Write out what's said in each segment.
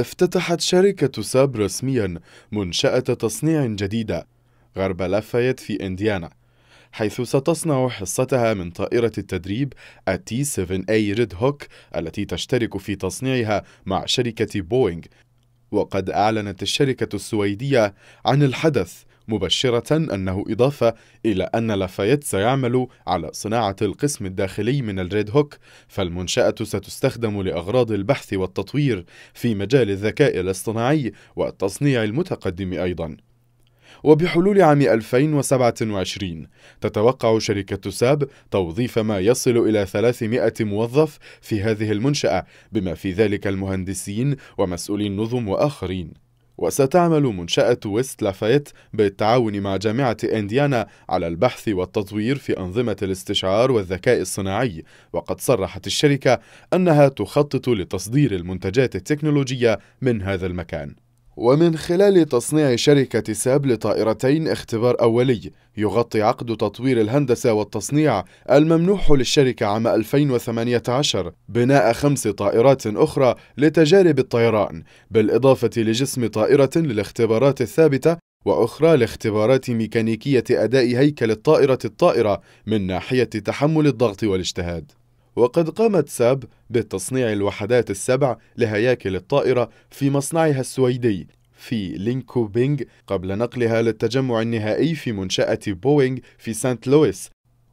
افتتحت شركة ساب رسميا منشأة تصنيع جديدة غرب لافايت في إنديانا حيث ستصنع حصتها من طائرة التدريب التي 7 a إيه ريد هوك التي تشترك في تصنيعها مع شركة بوينغ وقد أعلنت الشركة السويدية عن الحدث مبشرة أنه إضافة إلى أن لافايت سيعمل على صناعة القسم الداخلي من الريد هوك فالمنشأة ستستخدم لأغراض البحث والتطوير في مجال الذكاء الاصطناعي والتصنيع المتقدم أيضاً وبحلول عام 2027 تتوقع شركة ساب توظيف ما يصل إلى 300 موظف في هذه المنشأة بما في ذلك المهندسين ومسؤولي النظم وآخرين وستعمل منشأة ويست لافايت بالتعاون مع جامعة إنديانا على البحث والتطوير في أنظمة الاستشعار والذكاء الصناعي وقد صرحت الشركة أنها تخطط لتصدير المنتجات التكنولوجية من هذا المكان ومن خلال تصنيع شركة ساب لطائرتين اختبار أولي يغطي عقد تطوير الهندسة والتصنيع الممنوح للشركة عام 2018 بناء خمس طائرات أخرى لتجارب الطيران بالإضافة لجسم طائرة للاختبارات الثابتة وأخرى لاختبارات ميكانيكية أداء هيكل الطائرة الطائرة من ناحية تحمل الضغط والاجتهاد وقد قامت ساب بتصنيع الوحدات السبع لهياكل الطائرة في مصنعها السويدي في لينكوبينغ قبل نقلها للتجمع النهائي في منشأة بوينغ في سانت لويس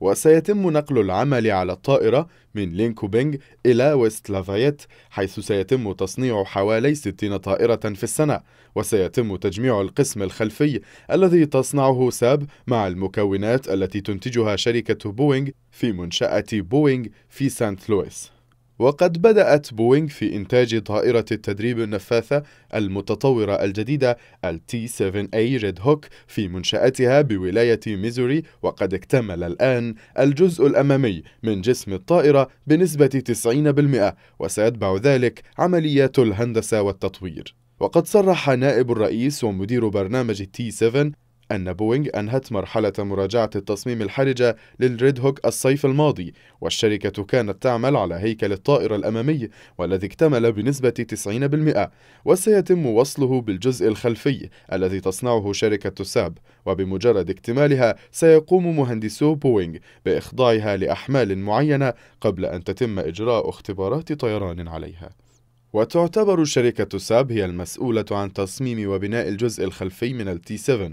وسيتم نقل العمل على الطائرة من لينكوبينغ إلى ويست لافايت حيث سيتم تصنيع حوالي 60 طائرة في السنة وسيتم تجميع القسم الخلفي الذي تصنعه ساب مع المكونات التي تنتجها شركة بوينغ في منشأة بوينغ في سانت لويس وقد بدأت بوينغ في إنتاج طائرة التدريب النفاثة المتطورة الجديدة الـ T-7A ريد هوك في منشأتها بولاية ميزوري وقد اكتمل الآن الجزء الأمامي من جسم الطائرة بنسبة 90% وسيتبع ذلك عمليات الهندسة والتطوير وقد صرح نائب الرئيس ومدير برنامج التي 7 أن بوينغ أنهت مرحلة مراجعة التصميم الحرجة للريد هوك الصيف الماضي والشركة كانت تعمل على هيكل الطائرة الأمامي والذي اكتمل بنسبة 90% وسيتم وصله بالجزء الخلفي الذي تصنعه شركة ساب وبمجرد اكتمالها سيقوم مهندسو بوينغ بإخضاعها لأحمال معينة قبل أن تتم إجراء اختبارات طيران عليها وتعتبر شركة ساب هي المسؤولة عن تصميم وبناء الجزء الخلفي من التي 7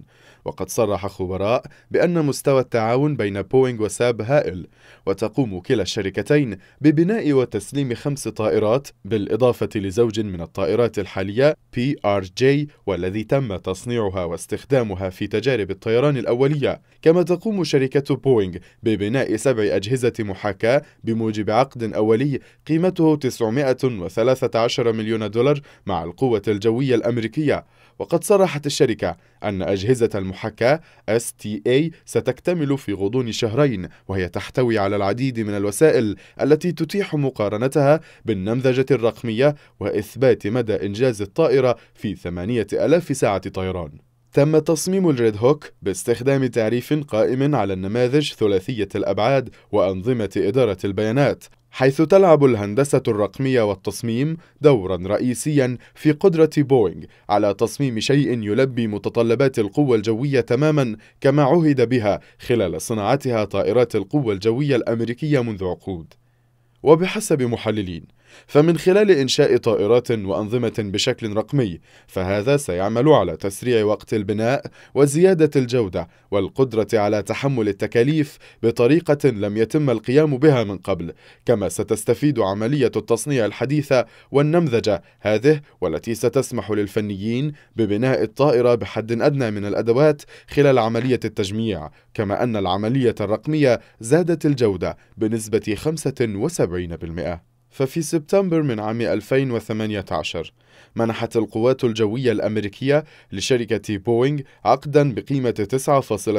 وقد صرح خبراء بأن مستوى التعاون بين بوينغ وساب هائل وتقوم كلا الشركتين ببناء وتسليم خمس طائرات بالإضافة لزوج من الطائرات الحالية PRJ والذي تم تصنيعها واستخدامها في تجارب الطيران الأولية كما تقوم شركة بوينغ ببناء سبع أجهزة محاكاة بموجب عقد أولي قيمته 913 مليون دولار مع القوة الجوية الأمريكية وقد صرحت الشركة أن أجهزة المحاكاة المحكاة STA ستكتمل في غضون شهرين وهي تحتوي على العديد من الوسائل التي تتيح مقارنتها بالنمذجة الرقمية وإثبات مدى إنجاز الطائرة في 8000 ساعة طيران تم تصميم الريد هوك باستخدام تعريف قائم على النماذج ثلاثية الأبعاد وأنظمة إدارة البيانات حيث تلعب الهندسة الرقمية والتصميم دورا رئيسيا في قدرة بوينغ على تصميم شيء يلبي متطلبات القوة الجوية تماما كما عهد بها خلال صناعتها طائرات القوة الجوية الأمريكية منذ عقود وبحسب محللين فمن خلال إنشاء طائرات وأنظمة بشكل رقمي فهذا سيعمل على تسريع وقت البناء وزيادة الجودة والقدرة على تحمل التكاليف بطريقة لم يتم القيام بها من قبل كما ستستفيد عملية التصنيع الحديثة والنمذجة هذه والتي ستسمح للفنيين ببناء الطائرة بحد أدنى من الأدوات خلال عملية التجميع كما أن العملية الرقمية زادت الجودة بنسبة 75% ففي سبتمبر من عام 2018 منحت القوات الجوية الأمريكية لشركة بوينغ عقدا بقيمة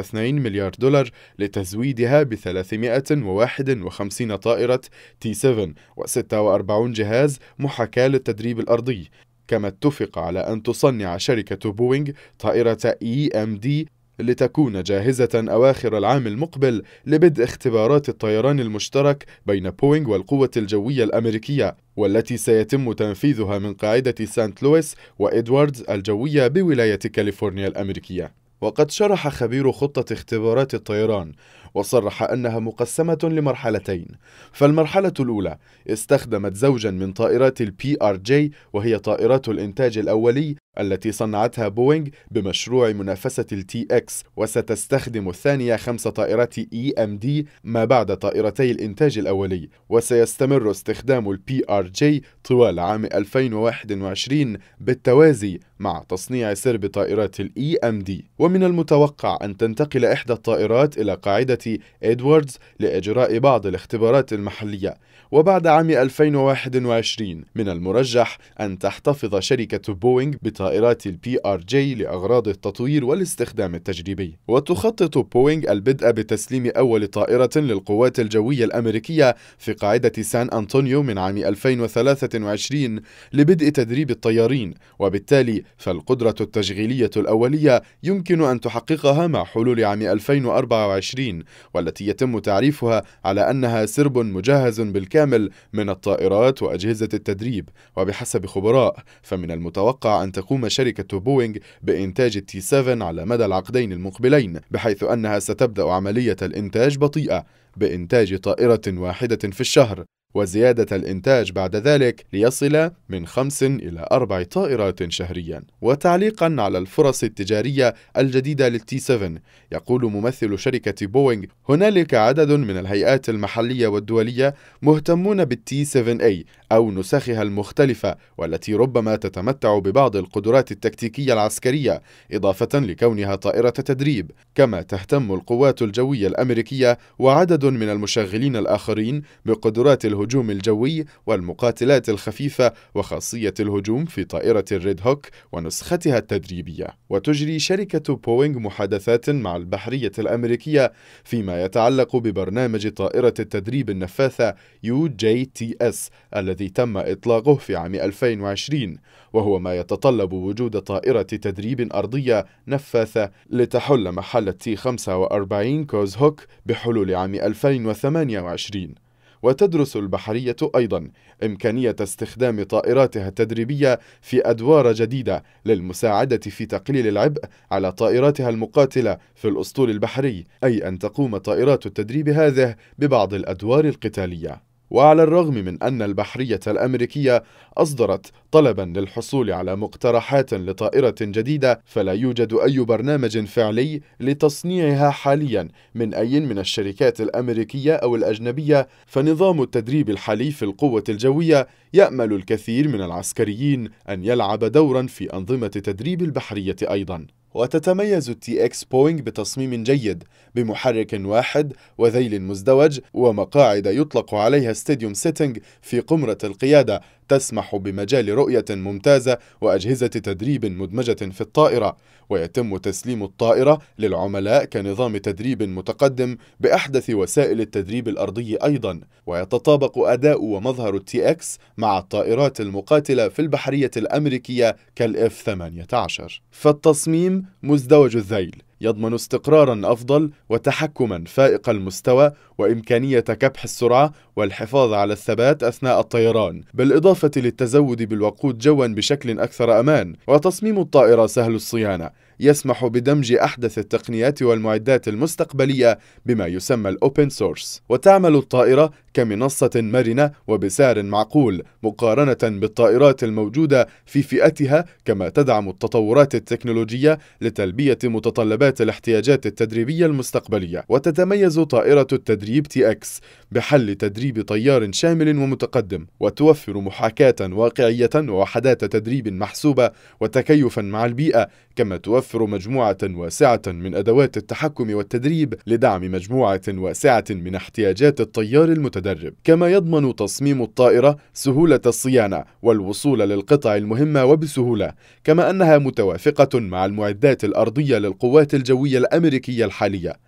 9.2 مليار دولار لتزويدها ب 351 طائرة تي 7 و46 جهاز محاكاة للتدريب الأرضي كما اتفق على أن تصنع شركة بوينغ طائرة EMD لتكون جاهزة أواخر العام المقبل لبدء اختبارات الطيران المشترك بين بوينغ والقوة الجوية الأمريكية والتي سيتم تنفيذها من قاعدة سانت لويس وإدواردز الجوية بولاية كاليفورنيا الأمريكية وقد شرح خبير خطة اختبارات الطيران وصرح أنها مقسمة لمرحلتين فالمرحلة الأولى استخدمت زوجا من طائرات البي ار جي وهي طائرات الإنتاج الأولي التي صنعتها بوينغ بمشروع منافسة التي اكس وستستخدم الثانية خمس طائرات اي ام دي ما بعد طائرتي الإنتاج الأولي وسيستمر استخدام البي ار جي طوال عام 2021 بالتوازي مع تصنيع سرب طائرات الاي ام e دي ومن المتوقع أن تنتقل إحدى الطائرات إلى قاعدة إدواردز لإجراء بعض الاختبارات المحلية وبعد عام 2021 من المرجح أن تحتفظ شركة بوينغ بطائرات البي آر جي لأغراض التطوير والاستخدام التجريبي وتخطط بوينغ البدء بتسليم أول طائرة للقوات الجوية الأمريكية في قاعدة سان أنطونيو من عام 2023 لبدء تدريب الطيارين وبالتالي فالقدرة التشغيلية الأولية يمكن أن تحققها مع حلول عام 2024 والتي يتم تعريفها على أنها سرب مجهز بالكامل من الطائرات وأجهزة التدريب وبحسب خبراء فمن المتوقع أن تقوم شركة بوينغ بإنتاج التي 7 على مدى العقدين المقبلين بحيث أنها ستبدأ عملية الإنتاج بطيئة بإنتاج طائرة واحدة في الشهر وزيادة الإنتاج بعد ذلك ليصل من خمس إلى أربع طائرات شهريا وتعليقا على الفرص التجارية الجديدة للتي 7 يقول ممثل شركة بوينغ هنالك عدد من الهيئات المحلية والدولية مهتمون بالتي 7A أو نسخها المختلفة والتي ربما تتمتع ببعض القدرات التكتيكية العسكرية إضافة لكونها طائرة تدريب كما تهتم القوات الجوية الأمريكية وعدد من المشغلين الآخرين بقدرات الهجوم الجوي والمقاتلات الخفيفة وخاصية الهجوم في طائرة الريد هوك ونسختها التدريبية وتجري شركة بوينغ محادثات مع البحرية الأمريكية فيما يتعلق ببرنامج طائرة التدريب النفاثة UJTS الذي تم إطلاقه في عام 2020 وهو ما يتطلب وجود طائرة تدريب أرضية نفاثة لتحل محل التي 45 كوز هوك بحلول عام 2028 وتدرس البحرية أيضا إمكانية استخدام طائراتها التدريبية في أدوار جديدة للمساعدة في تقليل العبء على طائراتها المقاتلة في الأسطول البحري أي أن تقوم طائرات التدريب هذه ببعض الأدوار القتالية وعلى الرغم من أن البحرية الأمريكية أصدرت طلبا للحصول على مقترحات لطائرة جديدة فلا يوجد أي برنامج فعلي لتصنيعها حاليا من أي من الشركات الأمريكية أو الأجنبية فنظام التدريب الحالي في القوة الجوية يأمل الكثير من العسكريين أن يلعب دورا في أنظمة تدريب البحرية أيضا وتتميز التي اكس بوينغ بتصميم جيد بمحرك واحد وذيل مزدوج ومقاعد يطلق عليها ستاديوم سيتنج في قمرة القيادة تسمح بمجال رؤية ممتازة وأجهزة تدريب مدمجة في الطائرة ويتم تسليم الطائرة للعملاء كنظام تدريب متقدم بأحدث وسائل التدريب الأرضي أيضا ويتطابق أداء ومظهر التي اكس مع الطائرات المقاتلة في البحرية الأمريكية كالإف 18 فالتصميم مزدوج الذيل يضمن استقرارا أفضل وتحكما فائق المستوى وإمكانية كبح السرعة والحفاظ على الثبات أثناء الطيران بالإضافة للتزود بالوقود جوا بشكل أكثر أمان وتصميم الطائرة سهل الصيانة يسمح بدمج أحدث التقنيات والمعدات المستقبلية بما يسمى الأوبن سورس وتعمل الطائرة كمنصة مرنة وبسعر معقول مقارنة بالطائرات الموجودة في فئتها كما تدعم التطورات التكنولوجية لتلبية متطلبات الاحتياجات التدريبية المستقبلية وتتميز طائرة التدريب تي اكس بحل تدريب طيار شامل ومتقدم وتوفر محاكاة واقعية ووحدات تدريب محسوبة وتكيفا مع البيئة كما توفر مجموعة واسعة من أدوات التحكم والتدريب لدعم مجموعة واسعة من احتياجات الطيار المتدرب كما يضمن تصميم الطائرة سهولة الصيانة والوصول للقطع المهمة وبسهولة كما أنها متوافقة مع المعدات الأرضية للقوات الجوية الأمريكية الحالية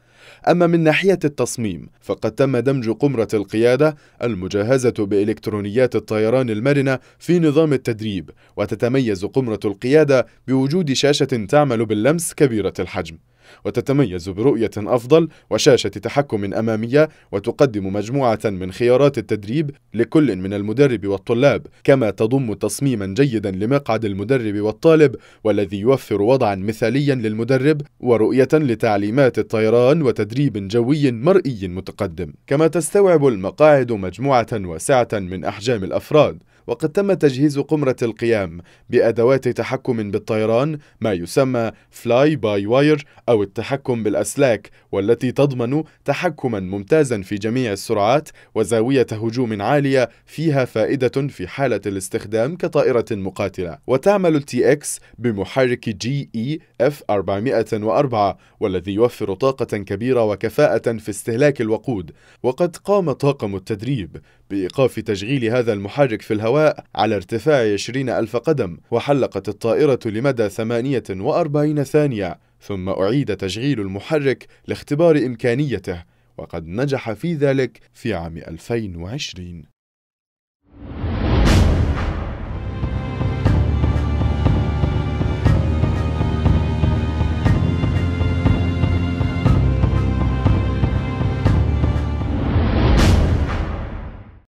أما من ناحية التصميم فقد تم دمج قمرة القيادة المجهزة بإلكترونيات الطيران المرنة في نظام التدريب وتتميز قمرة القيادة بوجود شاشة تعمل باللمس كبيرة الحجم وتتميز برؤية أفضل وشاشة تحكم أمامية وتقدم مجموعة من خيارات التدريب لكل من المدرب والطلاب كما تضم تصميما جيدا لمقعد المدرب والطالب والذي يوفر وضعا مثاليا للمدرب ورؤية لتعليمات الطيران وتدريب جوي مرئي متقدم كما تستوعب المقاعد مجموعة واسعة من أحجام الأفراد وقد تم تجهيز قمرة القيام بأدوات تحكم بالطيران ما يسمى فلاي باي واير أو التحكم بالأسلاك والتي تضمن تحكما ممتازا في جميع السرعات وزاوية هجوم عالية فيها فائدة في حالة الاستخدام كطائرة مقاتلة وتعمل التي اكس بمحرك جي اي اف 404 والذي يوفر طاقة كبيرة وكفاءة في استهلاك الوقود وقد قام طاقم التدريب بإيقاف تشغيل هذا المحرك في الهواء على ارتفاع 20 ألف قدم وحلقت الطائرة لمدى 48 ثانية ثم أعيد تشغيل المحرك لاختبار إمكانيته وقد نجح في ذلك في عام 2020